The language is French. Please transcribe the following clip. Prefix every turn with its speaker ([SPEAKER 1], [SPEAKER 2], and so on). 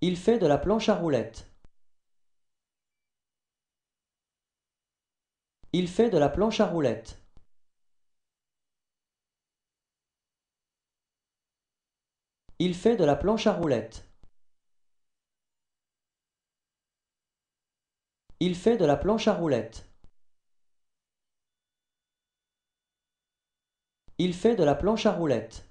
[SPEAKER 1] Il fait de la planche à roulettes. Il fait de la planche à roulettes. Il fait de la planche à roulettes. Il fait de la planche à roulettes. Il fait de la planche à roulettes.